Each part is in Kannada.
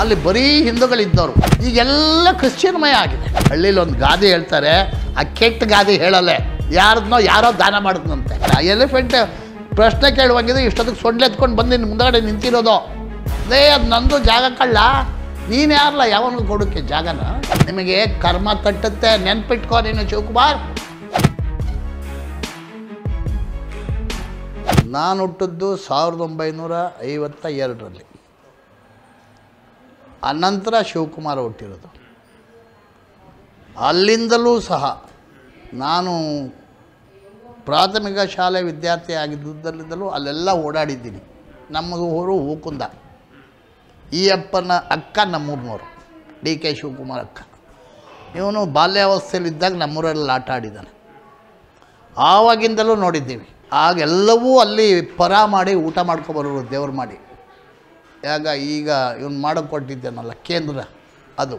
ಅಲ್ಲಿ ಬರೀ ಹಿಂದೂಗಳಿದ್ದವರು ಈಗೆಲ್ಲ ಕ್ರಿಶ್ಚಿಯನ್ಮಯ ಆಗಿದೆ ಹಳ್ಳಿಲಿ ಒಂದು ಗಾದೆ ಹೇಳ್ತಾರೆ ಆ ಕೆಟ್ಟ ಗಾದೆ ಹೇಳಲ್ಲ ಯಾರದನ್ನೋ ಯಾರೋ ದಾನ ಮಾಡಿದ್ನಂತೆ ಆ ಎಲಿಫೆಂಟ್ ಪ್ರಶ್ನೆ ಕೇಳುವಂಗಿದೆ ಇಷ್ಟೊತ್ತಿಗೆ ಸೊಂಡ್ಲೆ ಎತ್ಕೊಂಡು ಬಂದು ನಿನ್ನ ಮುಂದಗಡೆ ನಿಂತಿರೋದು ಅದೇ ಅದು ನಂದು ಜಾಗ ಕಳ್ಳ ನೀನು ಯಾರಲ್ಲ ಯಾವನು ಕೊಡೋಕ್ಕೆ ಜಾಗನ ನಿಮಗೆ ಕರ್ಮ ತಟ್ಟುತ್ತೆ ನೆನ್ಪಿಟ್ಕೋ ನೀನು ಶಿವಕುಮಾರ್ ನಾನು ಹುಟ್ಟಿದ್ದು ಸಾವಿರದ ಒಂಬೈನೂರ ಐವತ್ತ ಎರಡರಲ್ಲಿ ಅನಂತರ ಶಿವಕುಮಾರ ಹುಟ್ಟಿರೋದು ಅಲ್ಲಿಂದಲೂ ಸಹ ನಾನು ಪ್ರಾಥಮಿಕ ಶಾಲೆ ವಿದ್ಯಾರ್ಥಿ ಆಗಿದ್ದುದರಿಂದಲೂ ಅಲ್ಲೆಲ್ಲ ಓಡಾಡಿದ್ದೀನಿ ನಮ್ಮ ಊರು ಹೂಕುಂದ ಈ ಅಪ್ಪನ ಅಕ್ಕ ನಮ್ಮೂರಿನವರು ಡಿ ಕೆ ಶಿವಕುಮಾರ್ ಅಕ್ಕ ಇವನು ಬಾಲ್ಯಾವಸ್ಥೆಯಲ್ಲಿದ್ದಾಗ ನಮ್ಮೂರಲ್ಲಿ ಆಟ ಆಡಿದ್ದಾನೆ ಆವಾಗಿಂದಲೂ ನೋಡಿದ್ದೀವಿ ಆಗೆಲ್ಲವೂ ಅಲ್ಲಿ ಪರ ಮಾಡಿ ಊಟ ಮಾಡ್ಕೊಬರೋರು ದೇವ್ರು ಮಾಡಿ ಯಾಗ ಈಗ ಇವನು ಮಾಡಿಕೊಟ್ಟಿದ್ದೇನಲ್ಲ ಕೇಂದ್ರ ಅದು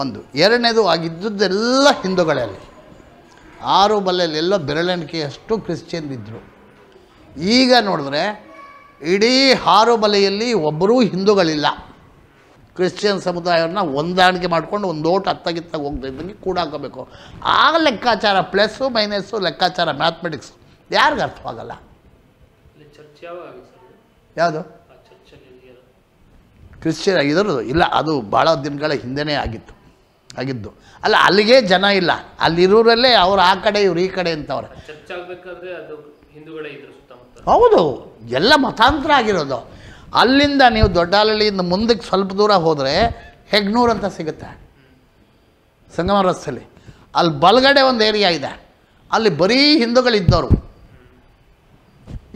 ಒಂದು ಎರಡನೇದು ಆಗಿದ್ದದ್ದೆಲ್ಲ ಹಿಂದೂಗಳಲ್ಲಿ ಆರು ಬಲ್ಲೆಲ್ಲ ಬೆರಳೆಣಿಕೆಯಷ್ಟು ಕ್ರಿಶ್ಚಿಯನ್ ಇದ್ದರು ಈಗ ನೋಡಿದ್ರೆ ಇಡೀ ಆರು ಬಲೆಯಲ್ಲಿ ಒಬ್ಬರೂ ಹಿಂದೂಗಳಿಲ್ಲ ಕ್ರಿಶ್ಚಿಯನ್ ಸಮುದಾಯವನ್ನು ಹೊಂದಾಣಿಕೆ ಮಾಡಿಕೊಂಡು ಒಂದು ಓಟ್ ಹತ್ತಾಗಿತ್ತಾಗ ಹೋಗ್ತಾ ಇದ್ದಂಗೆ ಕೂಡ ಹಾಕೋಬೇಕು ಆ ಲೆಕ್ಕಾಚಾರ ಪ್ಲಸ್ಸು ಮೈನಸ್ಸು ಲೆಕ್ಕಾಚಾರ ಮ್ಯಾಥಮೆಟಿಕ್ಸ್ ಯಾರಿಗೂ ಅರ್ಥವಾಗಲ್ಲ ಯಾವುದು ಕ್ರಿಶ್ಚಿಯನ್ ಆಗಿದ್ರು ಇಲ್ಲ ಅದು ಭಾಳ ದಿನಗಳ ಹಿಂದೆನೇ ಆಗಿತ್ತು ಆಗಿದ್ದು ಅಲ್ಲ ಅಲ್ಲಿಗೆ ಜನ ಇಲ್ಲ ಅಲ್ಲಿರೋರಲ್ಲೇ ಅವ್ರು ಆ ಕಡೆ ಇವ್ರು ಈ ಕಡೆ ಅಂತವ್ರೆ ಹೌದು ಎಲ್ಲ ಮತಾಂತರ ಆಗಿರೋದು ಅಲ್ಲಿಂದ ನೀವು ದೊಡ್ಡಹಳ್ಳಿಯಿಂದ ಮುಂದಕ್ಕೆ ಸ್ವಲ್ಪ ದೂರ ಹೋದರೆ ಹೆಗ್ನೂರು ಅಂತ ಸಿಗುತ್ತೆ ಸಂಗಮ ರಸ್ತೆಯಲ್ಲಿ ಅಲ್ಲಿ ಬಲಗಡೆ ಒಂದು ಏರಿಯಾ ಇದೆ ಅಲ್ಲಿ ಬರೀ ಹಿಂದೂಗಳಿದ್ದವರು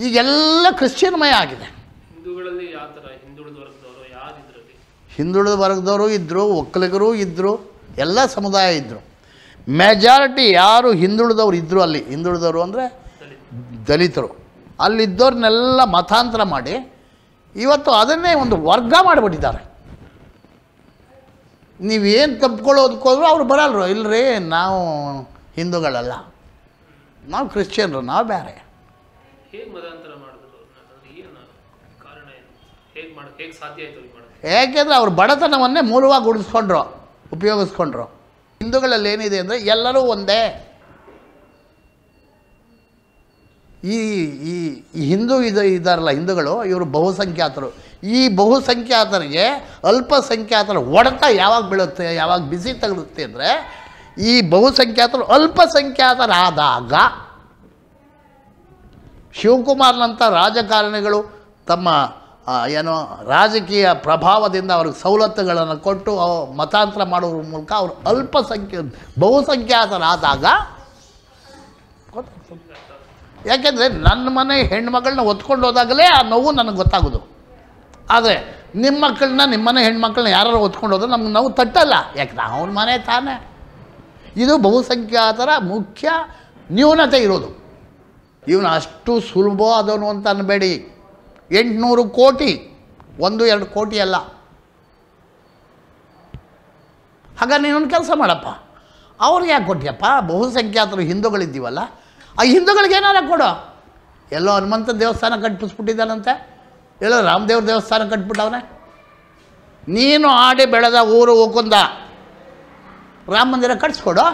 ಈಗೆಲ್ಲ ಕ್ರಿಶ್ಚಿಯನ್ಮಯ ಆಗಿದೆ ಹಿಂದುಳಿದ ವರ್ಗದವರು ಇದ್ದರು ಒಕ್ಕಲಿಗರು ಇದ್ದರು ಎಲ್ಲ ಸಮುದಾಯ ಇದ್ದರು ಮೆಜಾರಿಟಿ ಯಾರು ಹಿಂದುಳಿದವರು ಇದ್ದರು ಅಲ್ಲಿ ಹಿಂದುಳಿದವರು ಅಂದರೆ ದಲಿತರು ಅಲ್ಲಿದ್ದವ್ರನ್ನೆಲ್ಲ ಮತಾಂತರ ಮಾಡಿ ಇವತ್ತು ಅದನ್ನೇ ಒಂದು ವರ್ಗ ಮಾಡಿಬಿಟ್ಟಿದ್ದಾರೆ ನೀವೇನು ತಪ್ಕೊಳ್ಳೋದಕ್ಕೆ ಅವ್ರು ಬರಲ್ರು ಇಲ್ಲರಿ ನಾವು ಹಿಂದೂಗಳಲ್ಲ ನಾವು ಕ್ರಿಶ್ಚಿಯನ್ರು ನಾವು ಬೇರೆ ಏಕೆಂದರೆ ಅವ್ರು ಬಡತನವನ್ನೇ ಮೂಲವಾಗಿ ಉಡಿಸ್ಕೊಂಡ್ರು ಉಪಯೋಗಿಸ್ಕೊಂಡ್ರು ಹಿಂದೂಗಳಲ್ಲಿ ಏನಿದೆ ಅಂದರೆ ಎಲ್ಲರೂ ಒಂದೇ ಈ ಈ ಹಿಂದೂ ಇದು ಇದಾರಲ್ಲ ಹಿಂದೂಗಳು ಇವರು ಬಹುಸಂಖ್ಯಾತರು ಈ ಬಹುಸಂಖ್ಯಾತರಿಗೆ ಅಲ್ಪಸಂಖ್ಯಾತರ ಒಡೆತ ಯಾವಾಗ ಬೀಳುತ್ತೆ ಯಾವಾಗ ಬಿಸಿ ತಗಲುತ್ತೆ ಅಂದರೆ ಈ ಬಹುಸಂಖ್ಯಾತರು ಅಲ್ಪಸಂಖ್ಯಾತರಾದಾಗ ಶಿವಕುಮಾರ್ನಂಥ ರಾಜಕಾರಣಿಗಳು ತಮ್ಮ ಏನೋ ರಾಜಕೀಯ ಪ್ರಭಾವದಿಂದ ಅವ್ರಿಗೆ ಸವಲತ್ತುಗಳನ್ನು ಕೊಟ್ಟು ಮತಾಂತರ ಮಾಡುವ ಮೂಲಕ ಅವರು ಅಲ್ಪಸಂಖ್ಯ ಬಹುಸಂಖ್ಯಾತರಾದಾಗ ಯಾಕೆಂದರೆ ನನ್ನ ಮನೆ ಹೆಣ್ಮಗಳನ್ನ ಹೊತ್ಕೊಂಡು ಹೋದಾಗಲೇ ಆ ನೋವು ನನಗೆ ಗೊತ್ತಾಗೋದು ಆದರೆ ನಿಮ್ಮ ಮಕ್ಕಳನ್ನ ನಿಮ್ಮ ಮನೆ ಹೆಣ್ಮಕ್ಳನ್ನ ಯಾರು ಹೊತ್ಕೊಂಡು ಹೋದ್ರೆ ನಮ್ಗೆ ನೋವು ತಟ್ಟಲ್ಲ ಯಾಕೆ ಅವ್ನ ಮನೆ ತಾನೇ ಇದು ಬಹುಸಂಖ್ಯಾತರ ಮುಖ್ಯ ನ್ಯೂನತೆ ಇರೋದು ಇವನು ಅಷ್ಟು ಸುಲಭ ಅಂತ ಅನ್ನಬೇಡಿ ಎಂಟುನೂರು ಕೋಟಿ ಒಂದು ಎರಡು ಕೋಟಿ ಅಲ್ಲ ಹಾಗಾದ್ರೆ ನೀನೊಂದು ಕೆಲಸ ಮಾಡಪ್ಪ ಅವ್ರಿಗೆ ಯಾಕೆ ಕೊಟ್ಟಿಯಪ್ಪ ಬಹುಸಂಖ್ಯಾತರು ಹಿಂದೂಗಳಿದ್ದೀವಲ್ಲ ಆ ಹಿಂದೂಗಳಿಗೆ ಏನಾರ ಕೊಡು ಎಲ್ಲೋ ಹನುಮಂತ ದೇವಸ್ಥಾನ ಕಟ್ಟಿಸ್ಬಿಟ್ಟಿದ್ದಾನಂತೆ ಎಲ್ಲೋ ರಾಮದೇವ್ರ ದೇವಸ್ಥಾನ ಕಟ್ಬಿಟ್ಟವ್ರೆ ನೀನು ಆಡಿ ಬೆಳೆದ ಊರು ಹೋಗುಂದ ರಾಮ ಮಂದಿರ ಕಟ್ಸ್ಕೊಡು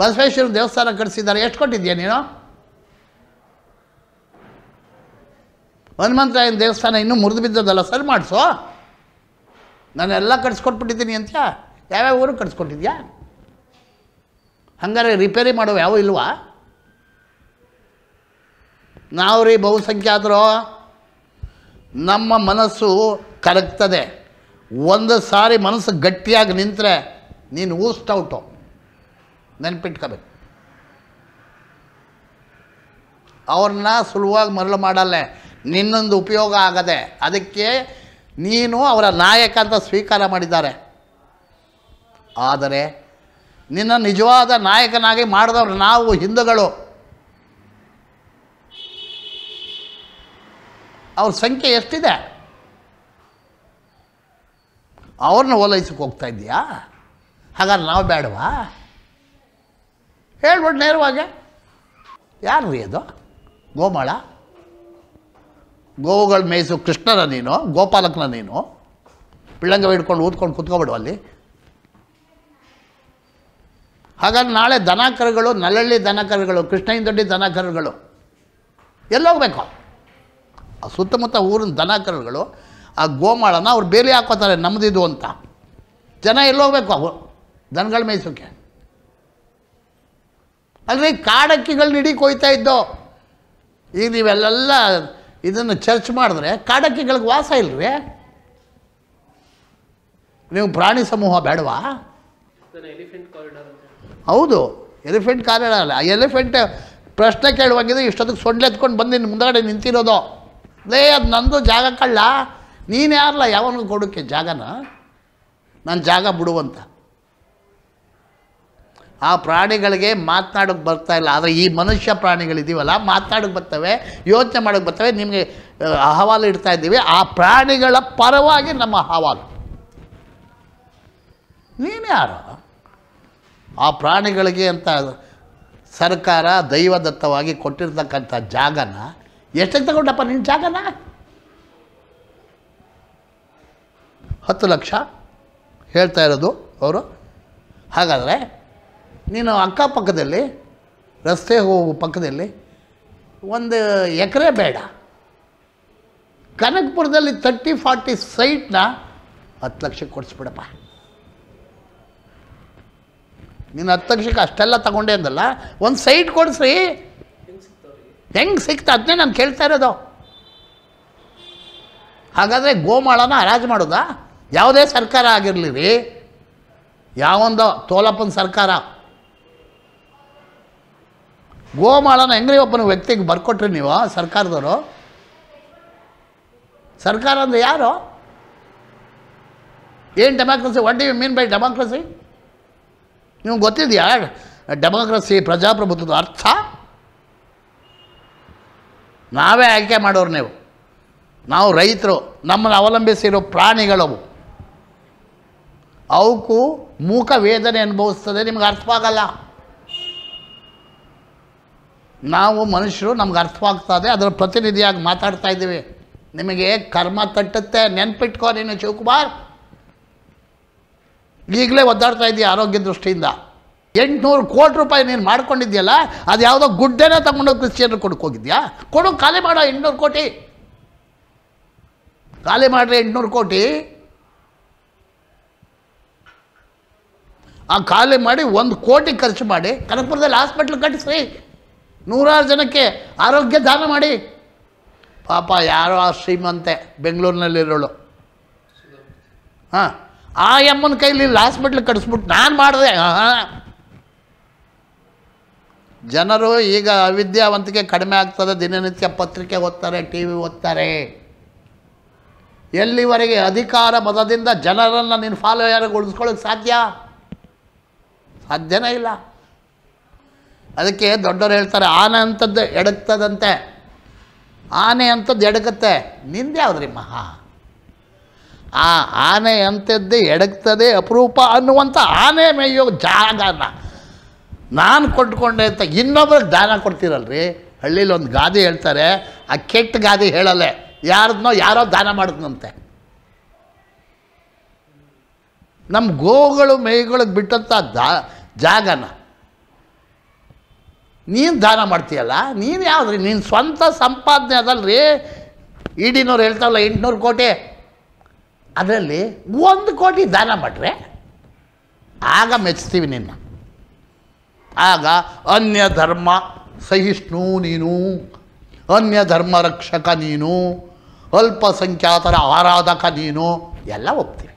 ಬಸವೇಶ್ವರ ದೇವಸ್ಥಾನ ಕಟ್ಸಿದ್ದಾರೆ ಎಷ್ಟು ಕೊಟ್ಟಿದ್ಯಾ ನೀನು ಹನುಮಂತರಾಯನ ದೇವಸ್ಥಾನ ಇನ್ನೂ ಮುರಿದು ಬಿದ್ದದಲ್ಲ ಸರಿ ಮಾಡಿಸೋ ನಾನೆಲ್ಲ ಕಟ್ಸ್ಕೊಟ್ಬಿಟ್ಟಿದ್ದೀನಿ ಅಂತ ಯಾವ್ಯಾವ ಊರು ಕಟ್ಸ್ಕೊಟ್ಟಿದ್ಯಾ ಹಂಗಾರೆ ರಿಪೇರಿ ಮಾಡೋ ಯಾವ ಇಲ್ವಾ ನಾವು ರೀ ಬಹುಸಂಖ್ಯಾತರು ನಮ್ಮ ಮನಸ್ಸು ಕರಗ್ತದೆ ಒಂದು ಸಾರಿ ಮನಸ್ಸು ಗಟ್ಟಿಯಾಗಿ ನಿಂತರೆ ನೀನು ಊಸ್ಟ್ ಔಟು ನೆನಪಿಟ್ಕೋಬೇಕು ಅವ್ರನ್ನ ಸುಲಭವಾಗಿ ಮರಳು ಮಾಡಲ್ಲೇ ನಿನ್ನೊಂದು ಉಪಯೋಗ ಆಗದೆ ಅದಕ್ಕೆ ನೀನು ಅವರ ನಾಯಕ ಅಂತ ಸ್ವೀಕಾರ ಮಾಡಿದ್ದಾರೆ ಆದರೆ ನಿನ್ನ ನಿಜವಾದ ನಾಯಕನಾಗಿ ಮಾಡಿದವರು ನಾವು ಹಿಂದೂಗಳು ಅವ್ರ ಸಂಖ್ಯೆ ಎಷ್ಟಿದೆ ಅವ್ರನ್ನ ಓಲೈಸಕ್ಕೆ ಹೋಗ್ತಾ ಇದೆಯಾ ಹಾಗಾದ್ರೆ ನಾವು ಬೇಡವಾ ಹೇಳ್ಬಿಟ್ಟು ನೇರವಾಗಿ ಯಾರು ರೀ ಅದು ಗೋಮಾಳ ಗೋವುಗಳು ಮೇಯಿಸು ಕೃಷ್ಣನ ನೀನು ಗೋಪಾಲಕನ ನೀನು ಬಿಳ್ಳಂಗ ಹಿಡ್ಕೊಂಡು ಊದ್ಕೊಂಡು ಕುತ್ಕೊಬಿಡು ಅಲ್ಲಿ ಹಾಗಾದ್ರೆ ನಾಳೆ ದನಕರುಗಳು ನಲ್ಲಳ್ಳಿ ದನ ಕರುಗಳು ಕೃಷ್ಣನ ದೊಡ್ಡ ಎಲ್ಲೋಗ್ಬೇಕು ಆ ಸುತ್ತಮುತ್ತ ಊರಿನ ದನ ಆ ಗೋಮಾಳನ ಅವ್ರು ಬೇಲಿ ಹಾಕೋತಾರೆ ನಮ್ಮದಿದು ಅಂತ ಜನ ಎಲ್ಲೋಗ್ಬೇಕು ಅವು ದನಗಳ ಮೇಯಿಸೋಕೆ ಅಲ್ರಿ ಕಾಡಕ್ಕಿಗಳನ್ನ ಇಡೀ ಕೊಯ್ತಾ ಇದ್ದೋ ಈಗ ನೀವೆಲ್ಲ ಇದನ್ನು ಚರ್ಚ್ ಮಾಡಿದ್ರೆ ಕಾಡಕ್ಕೆಗಳಿಗೆ ವಾಸ ಇಲ್ರಿ ನೀವು ಪ್ರಾಣಿ ಸಮೂಹ ಬೇಡವಾ ಹೌದು ಎಲಿಫೆಂಟ್ ಕಾರಿಡಾರ್ ಅಲ್ಲ ಎಲಿಫೆಂಟ್ ಪ್ರಶ್ನೆ ಕೇಳುವಾಗಿದೆ ಇಷ್ಟೊತ್ತಿಗೆ ಸೊಂಡ್ಲೆ ಎತ್ಕೊಂಡು ಬಂದು ಮುಂದಗಡೆ ನಿಂತಿರೋದು ಲೇ ಅದು ನಂದು ಜಾಗ ಕಳ್ಳ ನೀನು ಯಾರಲ್ಲ ಯಾವನಿಗೂ ಕೊಡೋಕ್ಕೆ ಜಾಗನ ನಾನು ಜಾಗ ಬಿಡುವಂತ ಆ ಪ್ರಾಣಿಗಳಿಗೆ ಮಾತನಾಡೋಕ್ಕೆ ಬರ್ತಾ ಇಲ್ಲ ಆದರೆ ಈ ಮನುಷ್ಯ ಪ್ರಾಣಿಗಳಿದ್ದೀವಲ್ಲ ಮಾತನಾಡೋಕ್ಕೆ ಬರ್ತವೆ ಯೋಚನೆ ಮಾಡೋಕ್ಕೆ ಬರ್ತವೆ ನಿಮಗೆ ಅಹವಾಲು ಇಡ್ತಾ ಇದ್ದೀವಿ ಆ ಪ್ರಾಣಿಗಳ ಪರವಾಗಿ ನಮ್ಮ ಅಹವಾಲು ನೀನ್ಯಾರು ಆ ಪ್ರಾಣಿಗಳಿಗೆ ಅಂತ ಸರ್ಕಾರ ದೈವದತ್ತವಾಗಿ ಕೊಟ್ಟಿರ್ತಕ್ಕಂಥ ಜಾಗನ ಎಷ್ಟಕ್ಕೆ ತಗೊಂಡಪ್ಪ ನಿನ್ನ ಜಾಗನ ಹತ್ತು ಲಕ್ಷ ಹೇಳ್ತಾ ಇರೋದು ಅವರು ಹಾಗಾದರೆ ನೀನು ಅಕ್ಕಪಕ್ಕದಲ್ಲಿ ರಸ್ತೆ ಹೋಗು ಪಕ್ಕದಲ್ಲಿ ಒಂದು ಎಕರೆ ಬೇಡ ಕನಕಪುರದಲ್ಲಿ ತರ್ಟಿ ಫಾರ್ಟಿ ಸೈಟ್ನ ಹತ್ತು ಲಕ್ಷಕ್ಕೆ ಕೊಡಿಸ್ಬಿಡಪ್ಪ ನೀನು ಹತ್ತು ಲಕ್ಷಕ್ಕೆ ಅಷ್ಟೆಲ್ಲ ತಗೊಂಡೆ ಅಂದಲ್ಲ ಒಂದು ಸೈಟ್ ಕೊಡಿಸ್ರಿ ಹೆಂಗೆ ಸಿಕ್ತ ಅದನ್ನೇ ನಾನು ಕೇಳ್ತಾ ಇರೋದು ಹಾಗಾದರೆ ಗೋಮಾಳನ ಹರಾಜು ಮಾಡೋದಾ ಯಾವುದೇ ಸರ್ಕಾರ ಆಗಿರಲಿ ರೀ ಯಾವೊಂದೋ ತೋಲಪ್ಪನ ಸರ್ಕಾರ ಗೋಮಾಳನ ಹೆಂಗ್ರಿ ಒಬ್ಬನ ವ್ಯಕ್ತಿಗೆ ಬರ್ಕೊಟ್ರಿ ನೀವು ಸರ್ಕಾರದವರು ಸರ್ಕಾರ ಅಂದರೆ ಯಾರು ಏನು democracy what do you mean by democracy ನಿಮ್ಗೆ ಗೊತ್ತಿದೆಯಾ ಡೆಮಾಕ್ರಸಿ ಪ್ರಜಾಪ್ರಭುತ್ವದ ಅರ್ಥ ನಾವೇ ಆಯ್ಕೆ ಮಾಡೋರು ನೀವು ನಾವು ರೈತರು ನಮ್ಮನ್ನು ಅವಲಂಬಿಸಿರೋ ಪ್ರಾಣಿಗಳವು ಅವಕ್ಕೂ ಮೂಕ ವೇದನೆ ಅನುಭವಿಸ್ತದೆ ನಿಮ್ಗೆ ಅರ್ಥವಾಗಲ್ಲ ನಾವು ಮನುಷ್ಯರು ನಮ್ಗೆ ಅರ್ಥವಾಗ್ತದೆ ಅದರ ಪ್ರತಿನಿಧಿಯಾಗಿ ಮಾತಾಡ್ತಾ ಇದ್ದೀವಿ ನಿಮಗೆ ಕರ್ಮ ಕಟ್ಟುತ್ತೆ ನೆನ್ಪಿಟ್ಕೋ ನೀನು ಶಿವಕುಮಾರ್ ಈಗಲೇ ಒದ್ದಾಡ್ತಾ ಇದೆಯಾ ಆರೋಗ್ಯ ದೃಷ್ಟಿಯಿಂದ ಎಂಟುನೂರು ಕೋಟಿ ರೂಪಾಯಿ ನೀನು ಮಾಡ್ಕೊಂಡಿದ್ಯಲ್ಲ ಅದು ಯಾವುದೋ ಗುಡ್ಡೆನೇ ತಗೊಂಡು ಕ್ರಿಶ್ಚಿಯನ್ರು ಹೋಗಿದ್ಯಾ ಕೊಡು ಖಾಲಿ ಮಾಡೋ ಎಂಟುನೂರು ಕೋಟಿ ಖಾಲಿ ಮಾಡಿರಿ ಎಂಟುನೂರು ಕೋಟಿ ಆ ಖಾಲಿ ಮಾಡಿ ಒಂದು ಕೋಟಿ ಖರ್ಚು ಮಾಡಿ ಕನಕಪುರದಲ್ಲಿ ಹಾಸ್ಪಿಟ್ಲ್ ಕಟ್ಟಿಸ್ರಿ ನೂರಾರು ಜನಕ್ಕೆ ಆರೋಗ್ಯ ದಾನ ಮಾಡಿ ಪಾಪ ಯಾರೋ ಆ ಶ್ರೀಮಂತೆ ಬೆಂಗಳೂರಿನಲ್ಲಿರೋಳು ಹಾಂ ಆ ಎಮ್ಮನ ಕೈಲಿ ಹಾಸ್ಪಿಟ್ಲ್ ಕಡಿಸ್ಬಿಟ್ಟು ನಾನು ಮಾಡಿದೆ ಜನರು ಈಗ ಅವಿದ್ಯಾವಂತಿಕೆ ಕಡಿಮೆ ಆಗ್ತದೆ ದಿನನಿತ್ಯ ಪತ್ರಿಕೆ ಓದ್ತಾರೆ ಟಿ ವಿ ಓದ್ತಾರೆ ಎಲ್ಲಿವರೆಗೆ ಅಧಿಕಾರ ಮತದಿಂದ ಜನರನ್ನು ನೀನು ಉಳಿಸ್ಕೊಳ್ಳೋಕ್ಕೆ ಸಾಧ್ಯ ಸಾಧ್ಯನೇ ಇಲ್ಲ ಅದಕ್ಕೆ ದೊಡ್ಡವರು ಹೇಳ್ತಾರೆ ಆನೆ ಅಂಥದ್ದು ಎಡಕ್ತದಂತೆ ಆನೆ ಅಂಥದ್ದು ಎಡಗತ್ತೆ ನಿಂದೆ ಯಾವ್ದ್ರಿ ಮಹಾ ಆ ಆನೆ ಅಂಥದ್ದು ಎಡಗ್ತದೆ ಅಪರೂಪ ಅನ್ನುವಂಥ ಆನೆ ಮೇಯೋ ಜಾಗನ ನಾನು ಕೊಟ್ಕೊಂಡೆ ಅಂತ ಇನ್ನೊಬ್ರಿಗೆ ದಾನ ಕೊಡ್ತೀರಲ್ರಿ ಹಳ್ಳೀಲಿ ಒಂದು ಗಾದೆ ಹೇಳ್ತಾರೆ ಆ ಕೆಟ್ಟ ಗಾದೆ ಹೇಳಲ್ಲೇ ಯಾರದನ್ನೋ ಯಾರೋ ದಾನ ಮಾಡಿದ್ನಂತೆ ನಮ್ಮ ಗೋಗಳು ಮೇಯ್ಗಳಿಗೆ ಬಿಟ್ಟಂಥ ದಾ ಜಾಗನ ನೀನು ದಾನ ಮಾಡ್ತೀಯಲ್ಲ ನೀನು ಯಾವ್ದ್ರಿ ನೀನು ಸ್ವಂತ ಸಂಪಾದನೆ ಅದಲ್ರಿ ಇಡಿನವ್ರು ಹೇಳ್ತಾವಲ್ಲ ಎಂಟುನೂರು ಕೋಟಿ ಅದರಲ್ಲಿ ಒಂದು ಕೋಟಿ ದಾನ ಮಾಡಿದ್ರೆ ಆಗ ಮೆಚ್ತೀವಿ ನಿನ್ನ ಆಗ ಅನ್ಯ ಧರ್ಮ ಸಹಿಷ್ಣು ನೀನು ಅನ್ಯ ಧರ್ಮ ರಕ್ಷಕ ನೀನು ಅಲ್ಪಸಂಖ್ಯಾತರ ಆರಾಧಕ ನೀನು ಎಲ್ಲ ಒಪ್ತೀವಿ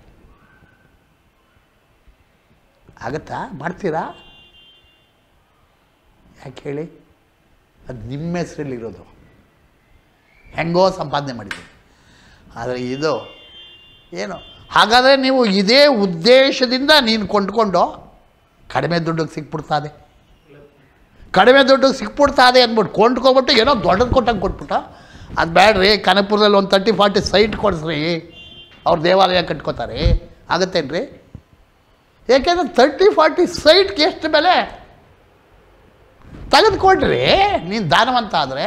ಆಗತ್ತಾ ಮಾಡ್ತೀರಾ ಯಾಕೆ ಹೇಳಿ ಅದು ನಿಮ್ಮ ಇರೋದು ಹೆಂಗೋ ಸಂಪಾದನೆ ಮಾಡಿದೆ ಆದರೆ ಇದು ಏನು ಹಾಗಾದರೆ ನೀವು ಇದೇ ಉದ್ದೇಶದಿಂದ ನೀನು ಕೊಂಡ್ಕೊಂಡು ಕಡಿಮೆ ದುಡ್ಡಿಗೆ ಸಿಕ್ಬಿಡ್ತಾದೆ ಕಡಿಮೆ ದುಡ್ಡಿಗೆ ಸಿಕ್ಬಿಡ್ತಾದೆ ಅಂದ್ಬಿಟ್ಟು ಕೊಂಡ್ಕೊಬಿಟ್ಟು ಏನೋ ದೊಡ್ಡದು ಕೊಟ್ಟಂಗೆ ಕೊಟ್ಬಿಟ್ಟ ಅದು ಬೇಡ್ರಿ ಕನಪುರದಲ್ಲಿ ಒಂದು ತರ್ಟಿ ಫಾರ್ಟಿ ಸೈಟ್ ಕೊಡಿಸ್ರಿ ಅವ್ರ ದೇವಾಲಯ ಕಟ್ಕೋತಾರೆ ಆಗುತ್ತೇನ್ರಿ ಏಕೆಂದರೆ ತರ್ಟಿ ಫಾರ್ಟಿ ಸೈಟ್ಗೆ ಎಷ್ಟು ಬೆಲೆ ತೆಗೆದುಕೊಡ್ರಿ ನೀನು ದಾನವಂತ ಆದರೆ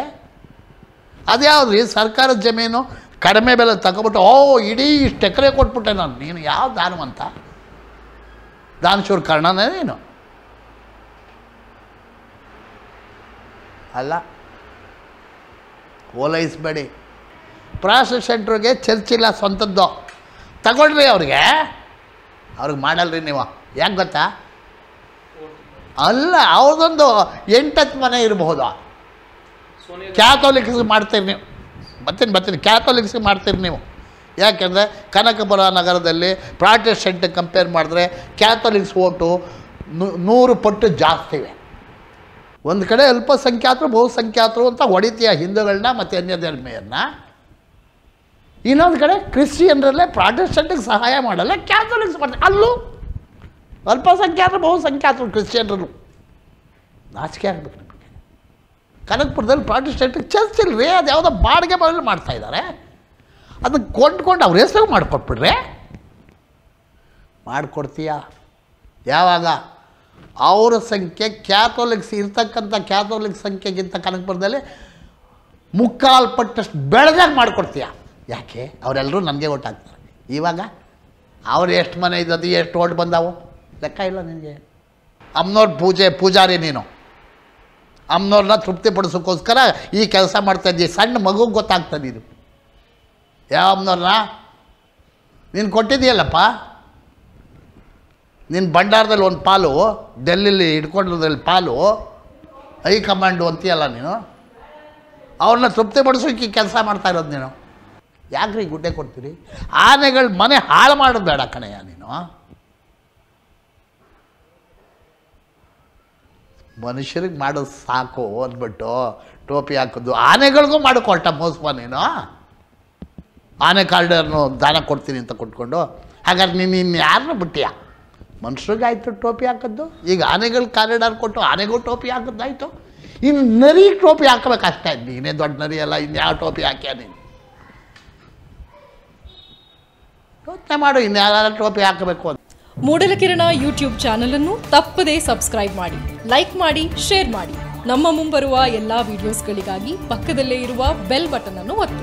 ಅದ್ಯಾವುದು ರೀ ಸರ್ಕಾರದ ಜಮೀನು ಕಡಿಮೆ ಬೆಲೆ ತಗೊಬಿಟ್ಟು ಓ ಇಡೀ ಇಷ್ಟು ಎಕರೆ ಕೊಟ್ಬಿಟ್ಟೆ ನಾನು ನೀನು ಯಾವ ದಾನವಂತ ದಾನಶೂರ್ ಕರ್ಣನೇ ನೀನು ಅಲ್ಲ ಓಲೈಸ್ಬೇಡಿ ಪ್ರಾಸೆಸ್ ಚರ್ಚ್ ಚರ್ಚಿಲ್ಲ ಸ್ವಂತದ್ದು ತಗೊಳ್ರಿ ಅವ್ರಿಗೆ ಅವ್ರಿಗೆ ಮಾಡಲ್ರಿ ನೀವು ಯಾಕೆ ಗೊತ್ತಾ ಅಲ್ಲ ಯಾವುದೊಂದು ಎಂಟತ್ತು ಮನೆ ಇರಬಹುದು ಕ್ಯಾಥೋಲಿಕ್ಸ್ ಮಾಡ್ತೀರಿ ನೀವು ಬರ್ತೀನಿ ಬರ್ತೀನಿ ಕ್ಯಾಥೋಲಿಕ್ಸ್ ಮಾಡ್ತೀರಿ ನೀವು ಯಾಕೆಂದರೆ ಕನಕಪುರ ನಗರದಲ್ಲಿ ಪ್ರಾಟೆಸ್ಟೆಂಟ್ ಕಂಪೇರ್ ಮಾಡಿದ್ರೆ ಕ್ಯಾಥೋಲಿಕ್ಸ್ ಓಟು ನೂರು ಪಟ್ಟು ಜಾಸ್ತಿ ಇವೆ ಒಂದು ಕಡೆ ಅಲ್ಪಸಂಖ್ಯಾತರು ಬಹುಸಂಖ್ಯಾತರು ಅಂತ ಹೊಡಿತೀಯ ಹಿಂದೂಗಳನ್ನ ಮತ್ತು ಅನ್ಯ ಧರ್ಮೆಯನ್ನು ಇನ್ನೊಂದು ಕಡೆ ಕ್ರಿಶ್ಚಿಯನ್ರಲ್ಲೇ ಪ್ರಾಟೆಸ್ಟೆಂಟಿಗೆ ಸಹಾಯ ಮಾಡಲ್ಲ ಕ್ಯಾಥೋಲಿಕ್ಸ್ ಮಾಡ್ತಾರೆ ಅಲ್ಲೂ ಅಲ್ಪಸಂಖ್ಯಾತರು ಬಹುಸಂಖ್ಯಾತರು ಕ್ರಿಶ್ಚಿಯನ್ರು ನಾಚಿಕೆ ಆಗಬೇಕು ನಮಗೆ ಕನಕಪುರದಲ್ಲಿ ಪ್ರಾಟಿಸ್ಟೆಂಟ್ ಚರ್ಚ್ ಇಲ್ಲರಿ ಅದು ಯಾವುದೋ ಬಾಡಿಗೆ ಬಾಡಿಗೆ ಮಾಡ್ತಾ ಇದ್ದಾರೆ ಅದನ್ನು ಕೊಂಡ್ಕೊಂಡು ಅವ್ರ ಹೆಸರು ಮಾಡಿಕೊಟ್ಬಿಡ್ರಿ ಮಾಡಿಕೊಡ್ತೀಯ ಯಾವಾಗ ಅವರ ಸಂಖ್ಯೆ ಕ್ಯಾಥೋಲಿಕ್ಸ್ ಇರ್ತಕ್ಕಂಥ ಕ್ಯಾಥೋಲಿಕ್ ಸಂಖ್ಯೆಗಿಂತ ಕನಕಪುರದಲ್ಲಿ ಮುಕ್ಕಾಲ್ಪಟ್ಟಷ್ಟು ಪಟ್ಟಷ್ಟು ಬೆಳೆದಾಗ ಮಾಡಿಕೊಡ್ತೀಯ ಯಾಕೆ ಅವರೆಲ್ಲರೂ ನನಗೆ ಒಟ್ಟಾಗ್ತಾರೆ ಇವಾಗ ಅವ್ರು ಎಷ್ಟು ಮನೆ ಇದ್ದದ್ದು ಎಷ್ಟು ಓಟ್ ಬಂದಾವು ಲೆಕ್ಕ ಇಲ್ಲ ನಿನಗೆ ಅಮ್ಮನವ್ರ ಪೂಜೆ ಪೂಜಾರಿ ನೀನು ಅಮ್ಮನವ್ರನ್ನ ತೃಪ್ತಿಪಡಿಸೋಕ್ಕೋಸ್ಕರ ಈ ಕೆಲಸ ಮಾಡ್ತಾ ಇದ್ದೀನಿ ಸಣ್ಣ ಮಗುಗೆ ಗೊತ್ತಾಗ್ತದೆ ನೀನು ಯಾವ ಅಮ್ಮನವ್ರನ್ನ ನೀನು ಕೊಟ್ಟಿದೆಯಲ್ಲಪ್ಪ ನಿನ್ನ ಭಂಡಾರದಲ್ಲಿ ಒಂದು ಪಾಲು ಡೆಲ್ಲಿಲಿ ಇಟ್ಕೊಂಡಿರೋದ್ರಲ್ಲಿ ಪಾಲು ಹೈಕಮಾಂಡು ಅಂತೀಯಲ್ಲ ನೀನು ಅವ್ರನ್ನ ಈ ಕೆಲಸ ಮಾಡ್ತಾ ಇರೋದು ನೀನು ಯಾಕ್ರಿ ಗುಡ್ಡೆ ಕೊಡ್ತೀರಿ ಆನೆಗಳು ಮನೆ ಹಾಳು ಮಾಡೋದು ಬೇಡ ಕಣೆಯ ನೀನು ಮನುಷ್ಯರಿಗೆ ಮಾಡೋದು ಸಾಕು ಅಂದ್ಬಿಟ್ಟು ಟೋಪಿ ಹಾಕೋದು ಆನೆಗಳಿಗೂ ಮಾಡಿಕೊಳ್ಟ ಮೋಸ್ಪ ನೀನು ಆನೆ ಕಾರ್ಡರ್ನು ದಾನ ಕೊಡ್ತೀನಿ ಅಂತ ಕೊಟ್ಕೊಂಡು ಹಾಗಾದ್ರೆ ನೀನು ಇನ್ನು ಯಾರನ್ನ ಬಿಟ್ಟಿಯಾ ಮನುಷ್ಯರಿಗಾಯ್ತು ಟೋಪಿ ಹಾಕೋದು ಈಗ ಆನೆಗಳ ಕಾರಿಡಾರ್ ಕೊಟ್ಟು ಆನೆಗೂ ಟೋಪಿ ಹಾಕೋದಾಯ್ತು ಇನ್ನು ನರಿ ಟೋಪಿ ಹಾಕಬೇಕಷ್ಟೇ ನೀನೇ ದೊಡ್ಡ ನರಿ ಅಲ್ಲ ಇನ್ಯಾವ ಟೋಪಿ ಹಾಕ್ಯಾ ನೀನು ಯೋಚನೆ ಮಾಡು ಇನ್ಯಾರ ಟೋಪಿ ಹಾಕಬೇಕು ಅಂತ ಮೂಡಲಕಿರಣ ಯೂಟ್ಯೂಬ್ ಚಾನೆಲ್ ಅನ್ನು ತಪ್ಪದೇ ಸಬ್ಸ್ಕ್ರೈಬ್ ಮಾಡಿ ಲೈಕ್ ಮಾಡಿ ಶೇರ್ ಮಾಡಿ ನಮ್ಮ ಮುಂಬರುವ ಎಲ್ಲಾ ವಿಡಿಯೋಸ್ಗಳಿಗಾಗಿ ಪಕ್ಕದಲ್ಲೇ ಇರುವ ಬೆಲ್ ಬಟನ್ ಅನ್ನು ಒತ್ತಿ